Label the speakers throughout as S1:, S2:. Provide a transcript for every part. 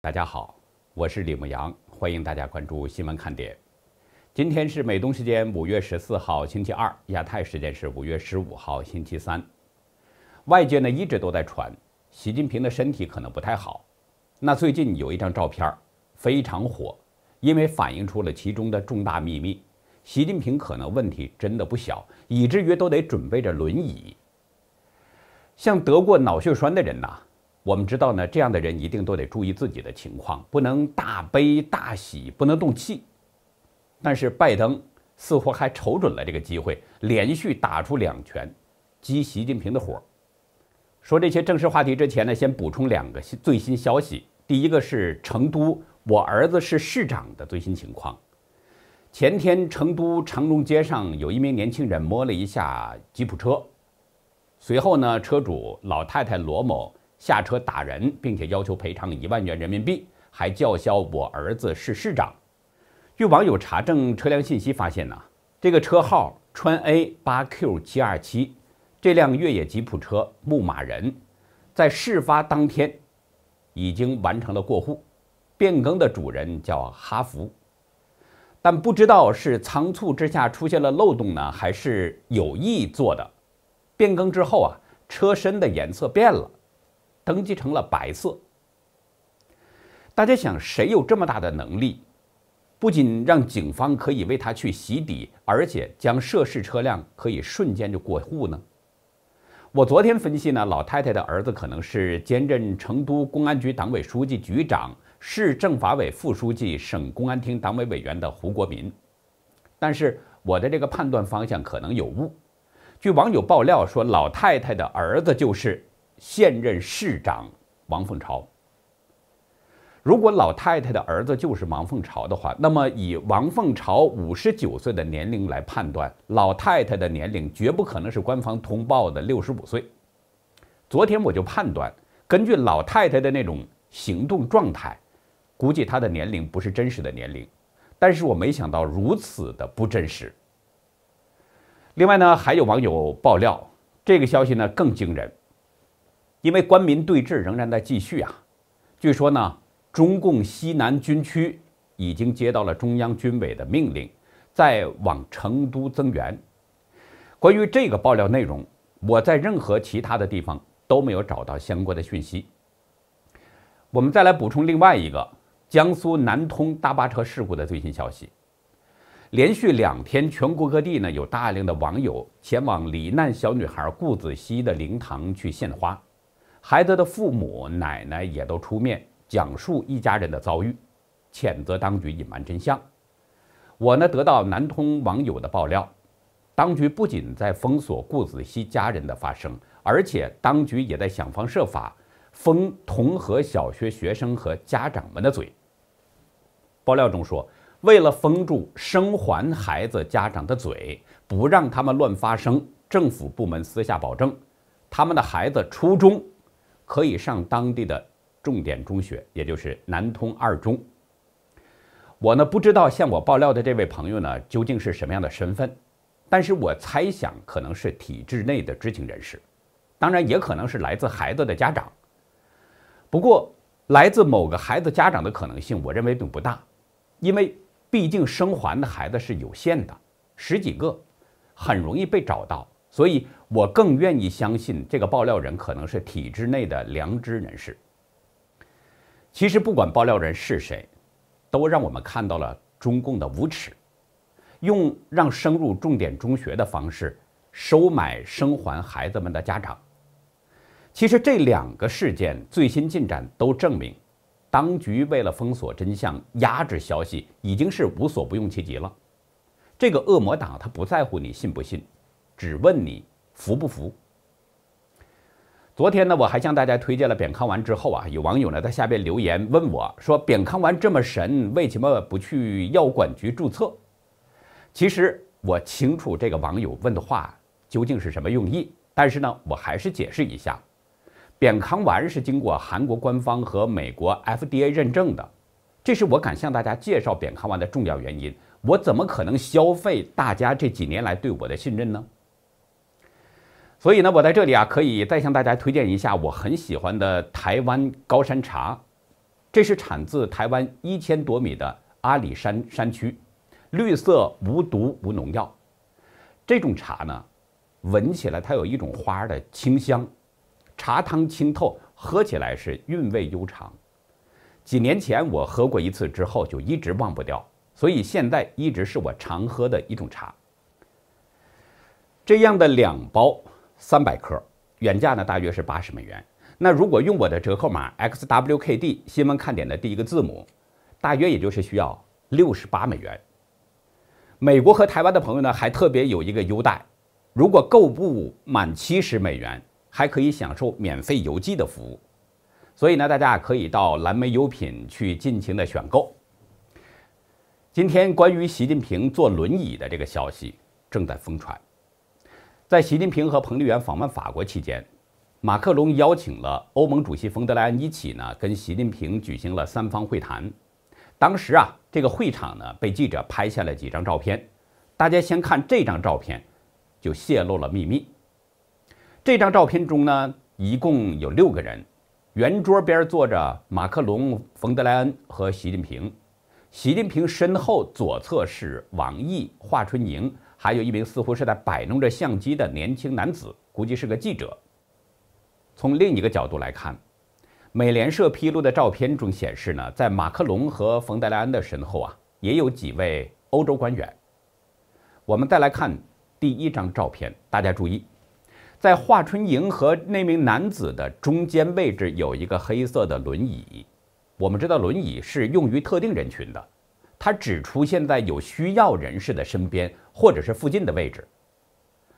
S1: 大家好，我是李牧阳，欢迎大家关注新闻看点。今天是美东时间五月十四号星期二，亚太时间是五月十五号星期三。外界呢一直都在传习近平的身体可能不太好。那最近有一张照片非常火，因为反映出了其中的重大秘密：习近平可能问题真的不小，以至于都得准备着轮椅。像得过脑血栓的人呐。我们知道呢，这样的人一定都得注意自己的情况，不能大悲大喜，不能动气。但是拜登似乎还瞅准了这个机会，连续打出两拳，激习近平的火。说这些正式话题之前呢，先补充两个新最新消息。第一个是成都，我儿子是市长的最新情况。前天成都长荣街上有一名年轻人摸了一下吉普车，随后呢，车主老太太罗某。下车打人，并且要求赔偿一万元人民币，还叫嚣我儿子是市长。据网友查证车辆信息发现，呢这个车号川 A 八 Q 七二七，这辆越野吉普车牧马人，在事发当天已经完成了过户，变更的主人叫哈弗，但不知道是仓促之下出现了漏洞呢，还是有意做的。变更之后啊，车身的颜色变了。登记成了白色，大家想，谁有这么大的能力，不仅让警方可以为他去洗底，而且将涉事车辆可以瞬间就过户呢？我昨天分析呢，老太太的儿子可能是兼任成都公安局党委书记、局长、市政法委副书记、省公安厅党委委员的胡国民，但是我的这个判断方向可能有误。据网友爆料说，老太太的儿子就是。现任市长王凤朝。如果老太太的儿子就是王凤朝的话，那么以王凤朝五十九岁的年龄来判断，老太太的年龄绝不可能是官方通报的六十五岁。昨天我就判断，根据老太太的那种行动状态，估计她的年龄不是真实的年龄。但是我没想到如此的不真实。另外呢，还有网友爆料，这个消息呢更惊人。因为官民对峙仍然在继续啊，据说呢，中共西南军区已经接到了中央军委的命令，在往成都增援。关于这个爆料内容，我在任何其他的地方都没有找到相关的讯息。我们再来补充另外一个江苏南通大巴车事故的最新消息，连续两天，全国各地呢有大量的网友前往罹难小女孩顾子熙的灵堂去献花。孩子的父母、奶奶也都出面讲述一家人的遭遇，谴责当局隐瞒真相。我呢，得到南通网友的爆料，当局不仅在封锁顾子熙家人的发声，而且当局也在想方设法封同和小学学生和家长们的嘴。爆料中说，为了封住生还孩子家长的嘴，不让他们乱发声，政府部门私下保证，他们的孩子初中。可以上当地的重点中学，也就是南通二中。我呢不知道向我爆料的这位朋友呢究竟是什么样的身份，但是我猜想可能是体制内的知情人士，当然也可能是来自孩子的家长。不过来自某个孩子家长的可能性，我认为并不大，因为毕竟生还的孩子是有限的，十几个，很容易被找到。所以我更愿意相信这个爆料人可能是体制内的良知人士。其实不管爆料人是谁，都让我们看到了中共的无耻，用让升入重点中学的方式收买生还孩子们的家长。其实这两个事件最新进展都证明，当局为了封锁真相、压制消息，已经是无所不用其极了。这个恶魔党他不在乎你信不信。只问你服不服？昨天呢，我还向大家推荐了扁康丸之后啊，有网友呢在下边留言问我说：“扁康丸这么神，为什么不去药管局注册？”其实我清楚这个网友问的话究竟是什么用意，但是呢，我还是解释一下：扁康丸是经过韩国官方和美国 FDA 认证的，这是我敢向大家介绍扁康丸的重要原因。我怎么可能消费大家这几年来对我的信任呢？所以呢，我在这里啊，可以再向大家推荐一下我很喜欢的台湾高山茶，这是产自台湾一千多米的阿里山山区，绿色无毒无农药。这种茶呢，闻起来它有一种花的清香，茶汤清透，喝起来是韵味悠长。几年前我喝过一次之后就一直忘不掉，所以现在一直是我常喝的一种茶。这样的两包。三百克原价呢，大约是八十美元。那如果用我的折扣码 XWKD，新闻看点的第一个字母，大约也就是需要六十八美元。美国和台湾的朋友呢，还特别有一个优待，如果购不满七十美元，还可以享受免费邮寄的服务。所以呢，大家可以到蓝莓优品去尽情的选购。今天关于习近平坐轮椅的这个消息正在疯传。在习近平和彭丽媛访问法国期间，马克龙邀请了欧盟主席冯德莱恩一起呢，跟习近平举行了三方会谈。当时啊，这个会场呢被记者拍下了几张照片。大家先看这张照片，就泄露了秘密。这张照片中呢，一共有六个人，圆桌边坐着马克龙、冯德莱恩和习近平。习近平身后左侧是王毅、华春莹。还有一名似乎是在摆弄着相机的年轻男子，估计是个记者。从另一个角度来看，美联社披露的照片中显示呢，在马克龙和冯德莱恩的身后啊，也有几位欧洲官员。我们再来看第一张照片，大家注意，在华春莹和那名男子的中间位置有一个黑色的轮椅。我们知道轮椅是用于特定人群的，它只出现在有需要人士的身边。或者是附近的位置，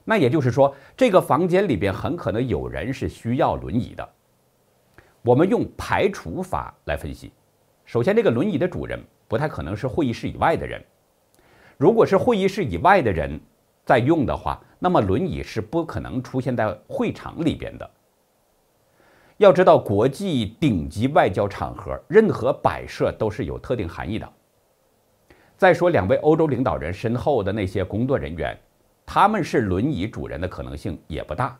S1: 那也就是说，这个房间里边很可能有人是需要轮椅的。我们用排除法来分析，首先，这个轮椅的主人不太可能是会议室以外的人。如果是会议室以外的人在用的话，那么轮椅是不可能出现在会场里边的。要知道，国际顶级外交场合，任何摆设都是有特定含义的。再说两位欧洲领导人身后的那些工作人员，他们是轮椅主人的可能性也不大。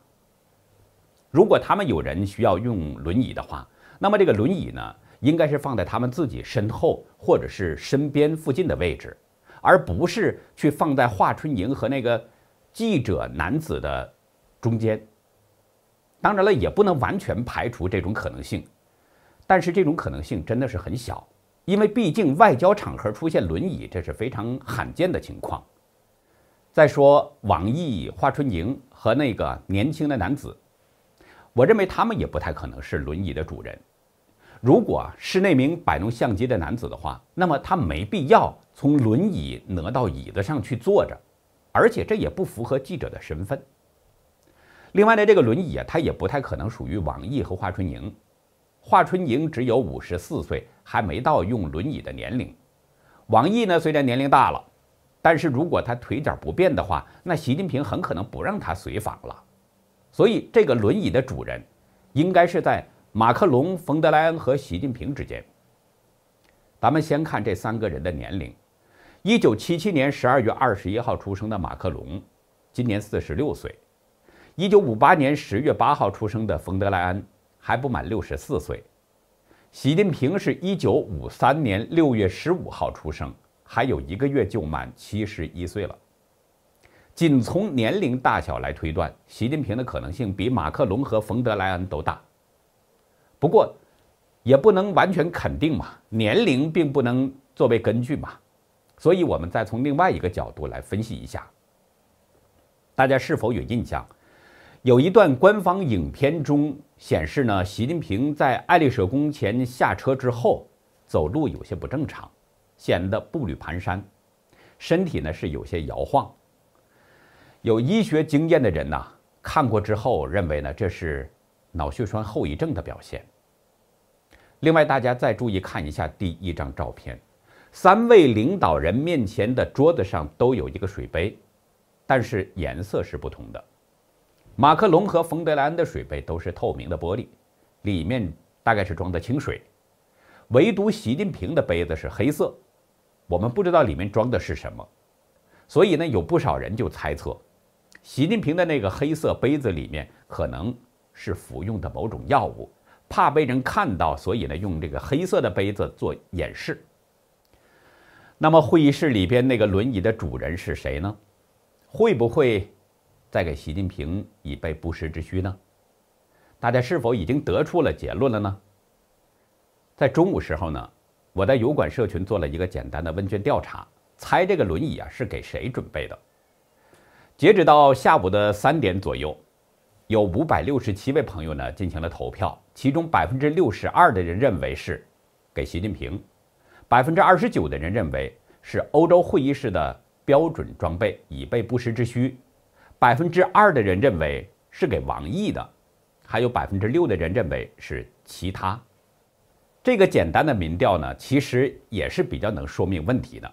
S1: 如果他们有人需要用轮椅的话，那么这个轮椅呢，应该是放在他们自己身后或者是身边附近的位置，而不是去放在华春莹和那个记者男子的中间。当然了，也不能完全排除这种可能性，但是这种可能性真的是很小。因为毕竟外交场合出现轮椅，这是非常罕见的情况。再说，网易华春莹和那个年轻的男子，我认为他们也不太可能是轮椅的主人。如果是那名摆弄相机的男子的话，那么他没必要从轮椅挪到椅子上去坐着，而且这也不符合记者的身份。另外呢，这个轮椅啊，它也不太可能属于网易和华春莹。华春莹只有五十四岁。还没到用轮椅的年龄，王毅呢？虽然年龄大了，但是如果他腿脚不便的话，那习近平很可能不让他随访了。所以，这个轮椅的主人，应该是在马克龙、冯德莱恩和习近平之间。咱们先看这三个人的年龄：1977年12月21号出生的马克龙，今年46岁；1958年10月8号出生的冯德莱恩，还不满64岁。习近平是一九五三年六月十五号出生，还有一个月就满七十一岁了。仅从年龄大小来推断，习近平的可能性比马克龙和冯德莱恩都大。不过，也不能完全肯定嘛，年龄并不能作为根据嘛。所以，我们再从另外一个角度来分析一下。大家是否有印象？有一段官方影片中。显示呢，习近平在爱丽舍宫前下车之后，走路有些不正常，显得步履蹒跚，身体呢是有些摇晃。有医学经验的人呢，看过之后认为呢，这是脑血栓后遗症的表现。另外，大家再注意看一下第一张照片，三位领导人面前的桌子上都有一个水杯，但是颜色是不同的。马克龙和冯德莱恩的水杯都是透明的玻璃，里面大概是装的清水，唯独习近平的杯子是黑色，我们不知道里面装的是什么，所以呢，有不少人就猜测，习近平的那个黑色杯子里面可能是服用的某种药物，怕被人看到，所以呢，用这个黑色的杯子做掩饰。那么，会议室里边那个轮椅的主人是谁呢？会不会？在给习近平以备不时之需呢？大家是否已经得出了结论了呢？在中午时候呢，我在油管社群做了一个简单的问卷调查，猜这个轮椅啊是给谁准备的。截止到下午的三点左右，有五百六十七位朋友呢进行了投票，其中百分之六十二的人认为是给习近平，百分之二十九的人认为是欧洲会议室的标准装备，以备不时之需。百分之二的人认为是给网易的，还有百分之六的人认为是其他。这个简单的民调呢，其实也是比较能说明问题的。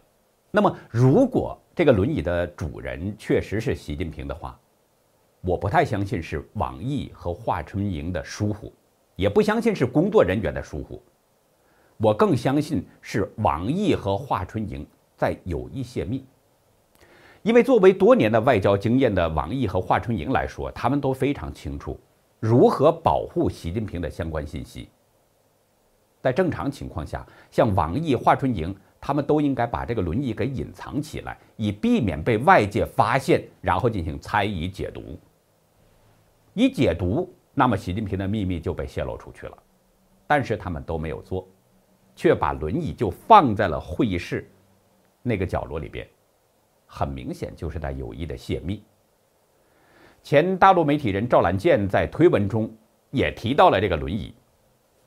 S1: 那么，如果这个轮椅的主人确实是习近平的话，我不太相信是网易和华春莹的疏忽，也不相信是工作人员的疏忽，我更相信是网易和华春莹在有意泄密。因为作为多年的外交经验的王毅和华春莹来说，他们都非常清楚如何保护习近平的相关信息。在正常情况下，像王毅、华春莹，他们都应该把这个轮椅给隐藏起来，以避免被外界发现，然后进行猜疑解读。一解读，那么习近平的秘密就被泄露出去了。但是他们都没有做，却把轮椅就放在了会议室那个角落里边。很明显就是在有意的泄密。前大陆媒体人赵兰剑在推文中也提到了这个轮椅。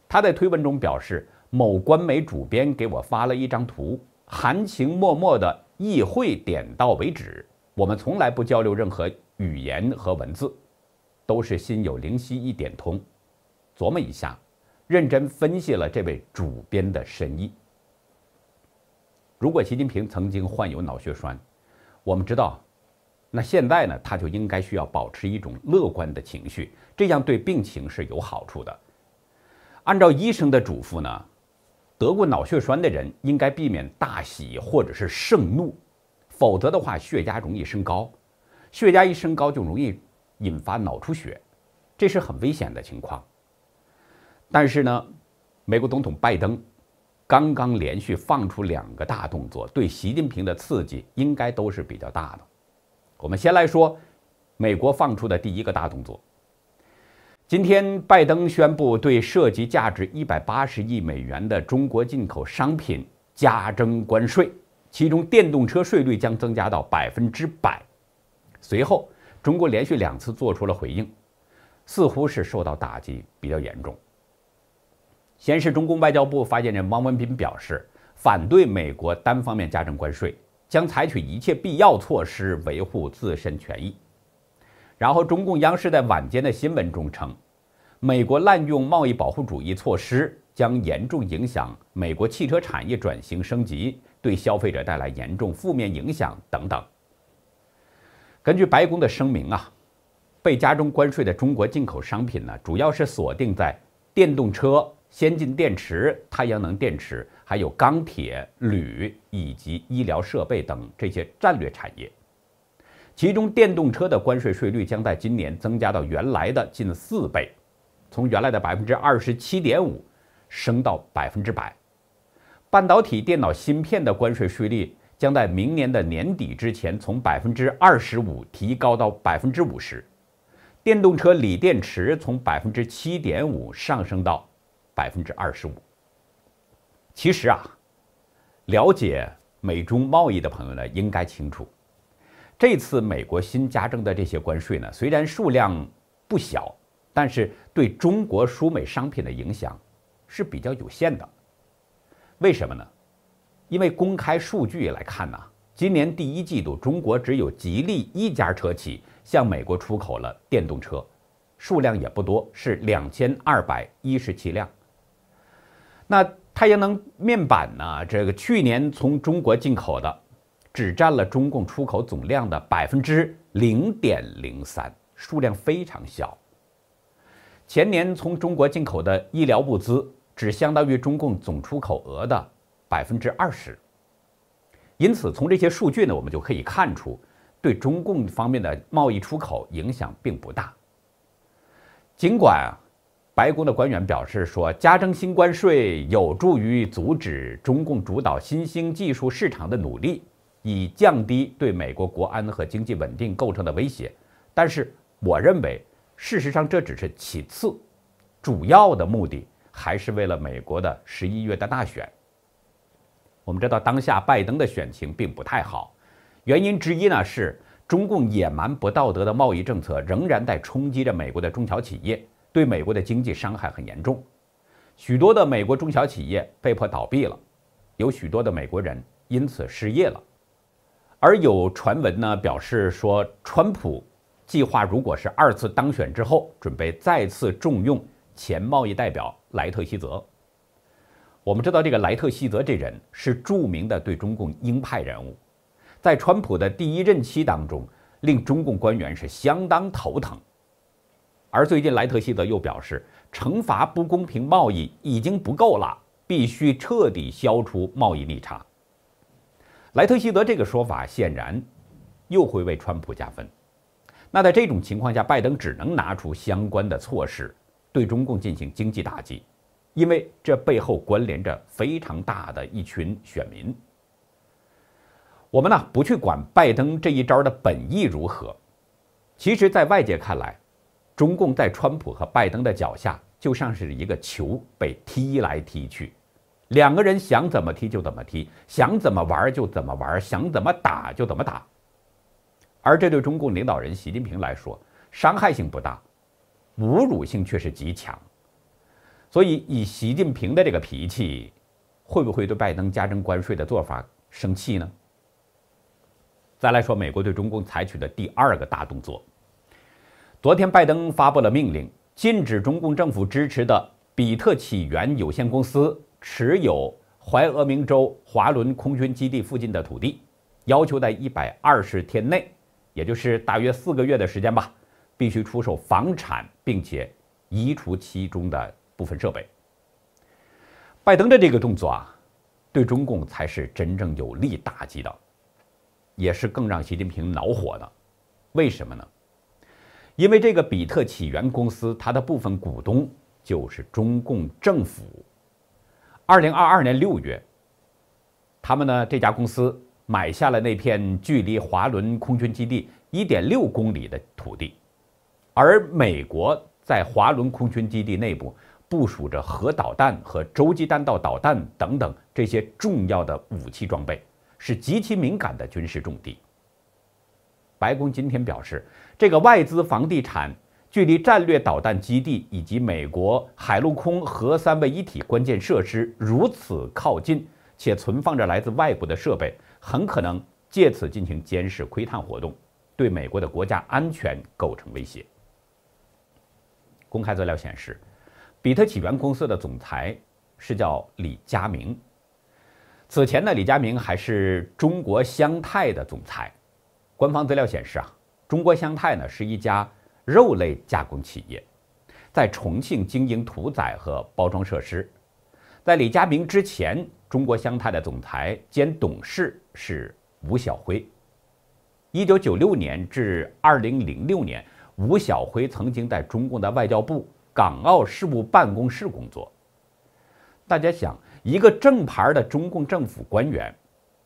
S1: 他在推文中表示，某官媒主编给我发了一张图，含情脉脉的议会点到为止。我们从来不交流任何语言和文字，都是心有灵犀一点通。琢磨一下，认真分析了这位主编的深意。如果习近平曾经患有脑血栓？我们知道，那现在呢，他就应该需要保持一种乐观的情绪，这样对病情是有好处的。按照医生的嘱咐呢，得过脑血栓的人应该避免大喜或者是盛怒，否则的话血压容易升高，血压一升高就容易引发脑出血，这是很危险的情况。但是呢，美国总统拜登。刚刚连续放出两个大动作，对习近平的刺激应该都是比较大的。我们先来说美国放出的第一个大动作。今天，拜登宣布对涉及价值一百八十亿美元的中国进口商品加征关税，其中电动车税率将增加到百分之百。随后，中国连续两次做出了回应，似乎是受到打击比较严重。先是中共外交部发言人汪文斌表示，反对美国单方面加征关税，将采取一切必要措施维护自身权益。然后，中共央视在晚间的新闻中称，美国滥用贸易保护主义措施，将严重影响美国汽车产业转型升级，对消费者带来严重负面影响等等。根据白宫的声明啊，被加征关税的中国进口商品呢，主要是锁定在电动车。先进电池、太阳能电池，还有钢铁、铝以及医疗设备等这些战略产业，其中电动车的关税税率将在今年增加到原来的近四倍，从原来的百分之二十七点五升到百分之百。半导体、电脑芯片的关税税率将在明年的年底之前从百分之二十五提高到百分之五十。电动车锂电池从百分之七点五上升到。百分之二十五。其实啊，了解美中贸易的朋友呢，应该清楚，这次美国新加征的这些关税呢，虽然数量不小，但是对中国输美商品的影响是比较有限的。为什么呢？因为公开数据来看呢，今年第一季度中国只有吉利一家车企向美国出口了电动车，数量也不多，是两千二百一十七辆。那太阳能面板呢？这个去年从中国进口的，只占了中共出口总量的百分之零点零三，数量非常小。前年从中国进口的医疗物资，只相当于中共总出口额的百分之二十。因此，从这些数据呢，我们就可以看出，对中共方面的贸易出口影响并不大。尽管啊。白宫的官员表示说，加征新关税有助于阻止中共主导新兴技术市场的努力，以降低对美国国安和经济稳定构成的威胁。但是，我认为事实上这只是其次，主要的目的还是为了美国的十一月的大选。我们知道，当下拜登的选情并不太好，原因之一呢是中共野蛮不道德的贸易政策仍然在冲击着美国的中小企业。对美国的经济伤害很严重，许多的美国中小企业被迫倒闭了，有许多的美国人因此失业了，而有传闻呢表示说，川普计划如果是二次当选之后，准备再次重用前贸易代表莱特希泽。我们知道这个莱特希泽这人是著名的对中共鹰派人物，在川普的第一任期当中，令中共官员是相当头疼。而最近，莱特希德又表示，惩罚不公平贸易已经不够了，必须彻底消除贸易逆差。莱特希德这个说法显然又会为川普加分。那在这种情况下，拜登只能拿出相关的措施，对中共进行经济打击，因为这背后关联着非常大的一群选民。我们呢，不去管拜登这一招的本意如何，其实，在外界看来。中共在川普和拜登的脚下就像是一个球被踢来踢去，两个人想怎么踢就怎么踢，想怎么玩就怎么玩，想怎么打就怎么打。而这对中共领导人习近平来说，伤害性不大，侮辱性却是极强。所以以习近平的这个脾气，会不会对拜登加征关税的做法生气呢？再来说美国对中共采取的第二个大动作。昨天，拜登发布了命令，禁止中共政府支持的比特起源有限公司持有怀俄明州华伦空军基地附近的土地，要求在一百二十天内，也就是大约四个月的时间吧，必须出售房产，并且移除其中的部分设备。拜登的这个动作啊，对中共才是真正有力打击的，也是更让习近平恼火的。为什么呢？因为这个比特起源公司，它的部分股东就是中共政府。二零二二年六月，他们呢这家公司买下了那片距离华伦空军基地一点六公里的土地，而美国在华伦空军基地内部部署着核导弹和洲际弹道导弹等等这些重要的武器装备，是极其敏感的军事重地。白宫今天表示，这个外资房地产距离战略导弹基地以及美国海陆空核三位一体关键设施如此靠近，且存放着来自外部的设备，很可能借此进行监视、窥探活动，对美国的国家安全构成威胁。公开资料显示，比特起源公司的总裁是叫李佳明。此前呢，李佳明还是中国湘泰的总裁。官方资料显示啊，中国湘泰呢是一家肉类加工企业，在重庆经营屠宰和包装设施。在李佳明之前，中国湘泰的总裁兼董事是吴晓辉。一九九六年至二零零六年，吴晓辉曾经在中共的外交部港澳事务办公室工作。大家想，一个正牌的中共政府官员，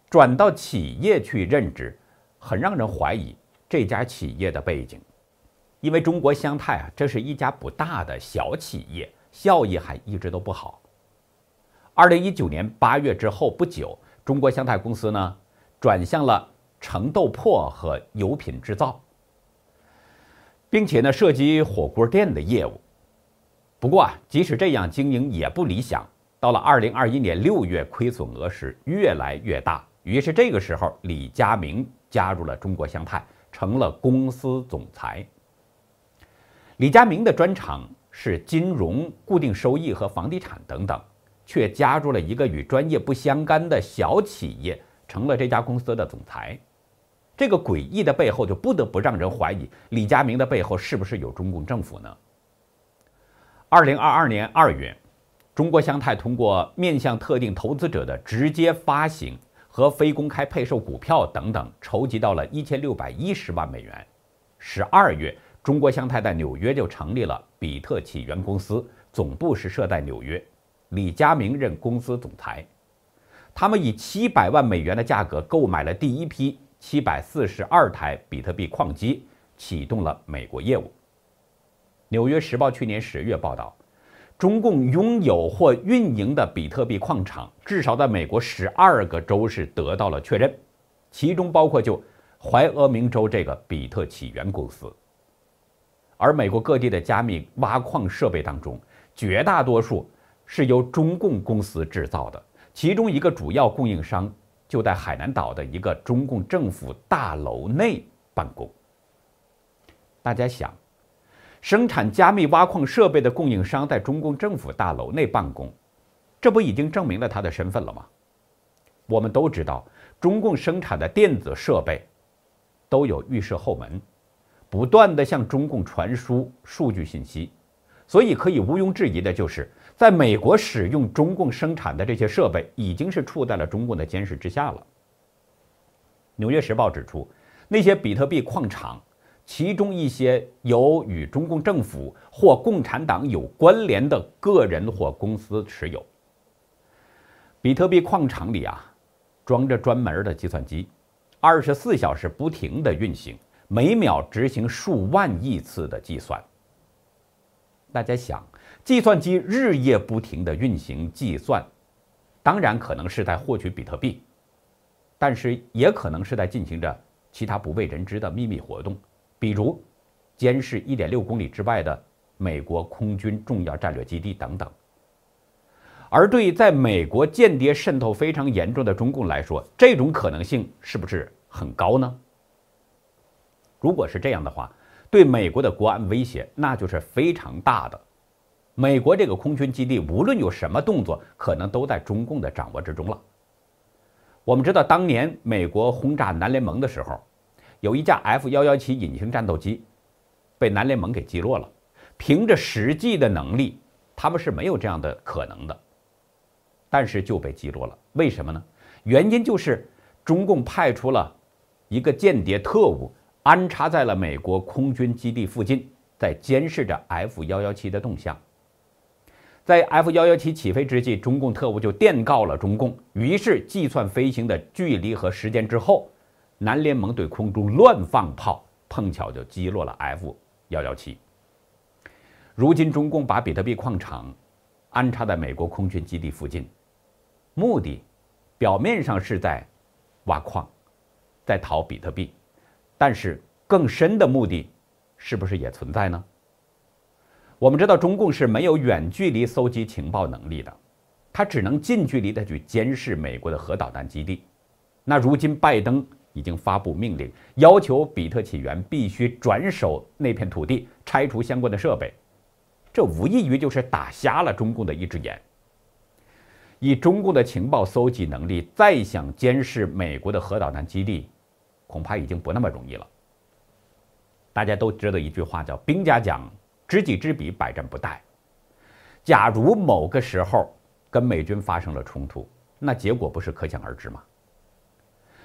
S1: 转到企业去任职。很让人怀疑这家企业的背景，因为中国湘泰啊，这是一家不大的小企业，效益还一直都不好。二零一九年八月之后不久，中国湘泰公司呢转向了成豆粕和油品制造，并且呢涉及火锅店的业务。不过啊，即使这样经营也不理想。到了二零二一年六月，亏损额是越来越大。于是这个时候，李佳明。加入了中国湘泰，成了公司总裁。李佳明的专长是金融、固定收益和房地产等等，却加入了一个与专业不相干的小企业，成了这家公司的总裁。这个诡异的背后，就不得不让人怀疑李佳明的背后是不是有中共政府呢？二零二二年二月，中国湘泰通过面向特定投资者的直接发行。和非公开配售股票等等，筹集到了一千六百一十万美元。十二月，中国湘太在纽约就成立了比特起源公司，总部是设在纽约，李嘉明任公司总裁。他们以七百万美元的价格购买了第一批七百四十二台比特币矿机，启动了美国业务。《纽约时报》去年十月报道。中共拥有或运营的比特币矿场，至少在美国十二个州是得到了确认，其中包括就怀俄明州这个比特起源公司。而美国各地的加密挖矿设备当中，绝大多数是由中共公司制造的，其中一个主要供应商就在海南岛的一个中共政府大楼内办公。大家想？生产加密挖矿设备的供应商在中共政府大楼内办公，这不已经证明了他的身份了吗？我们都知道，中共生产的电子设备都有预设后门，不断的向中共传输数据信息，所以可以毋庸置疑的就是，在美国使用中共生产的这些设备，已经是处在了中共的监视之下了。《纽约时报》指出，那些比特币矿场。其中一些由与中共政府或共产党有关联的个人或公司持有。比特币矿场里啊，装着专门的计算机，二十四小时不停的运行，每秒执行数万亿次的计算。大家想，计算机日夜不停的运行计算，当然可能是在获取比特币，但是也可能是在进行着其他不为人知的秘密活动。比如，监视一点六公里之外的美国空军重要战略基地等等。而对在美国间谍渗透非常严重的中共来说，这种可能性是不是很高呢？如果是这样的话，对美国的国安威胁那就是非常大的。美国这个空军基地无论有什么动作，可能都在中共的掌握之中了。我们知道，当年美国轰炸南联盟的时候。有一架 F 幺幺七隐形战斗机被南联盟给击落了，凭着实际的能力，他们是没有这样的可能的，但是就被击落了。为什么呢？原因就是中共派出了一个间谍特务安插在了美国空军基地附近，在监视着 F 幺幺七的动向。在 F 幺幺七起飞之际，中共特务就电告了中共，于是计算飞行的距离和时间之后。南联盟对空中乱放炮，碰巧就击落了 F 幺幺七。如今中共把比特币矿场安插在美国空军基地附近，目的表面上是在挖矿，在淘比特币，但是更深的目的是不是也存在呢？我们知道中共是没有远距离搜集情报能力的，他只能近距离的去监视美国的核导弹基地。那如今拜登。已经发布命令，要求比特起源必须转手那片土地，拆除相关的设备。这无异于就是打瞎了中共的一只眼。以中共的情报搜集能力，再想监视美国的核导弹基地，恐怕已经不那么容易了。大家都知道一句话，叫“兵家讲知己知彼，百战不殆”。假如某个时候跟美军发生了冲突，那结果不是可想而知吗？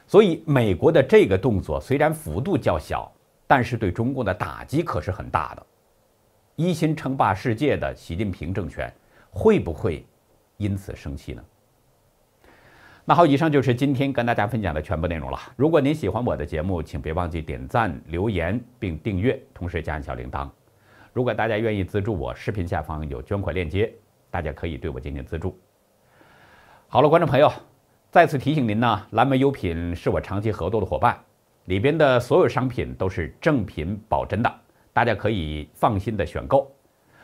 S1: 所以，美国的这个动作虽然幅度较小，但是对中共的打击可是很大的。一心称霸世界的习近平政权会不会因此生气呢？那好，以上就是今天跟大家分享的全部内容了。如果您喜欢我的节目，请别忘记点赞、留言并订阅，同时加小铃铛。如果大家愿意资助我，视频下方有捐款链接，大家可以对我进行资助。好了，观众朋友。再次提醒您呢，蓝莓优品是我长期合作的伙伴，里边的所有商品都是正品保真的，大家可以放心的选购。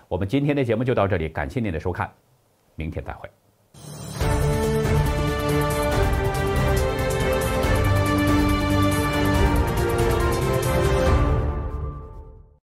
S1: 我们今天的节目就到这里，感谢您的收看，明天再会。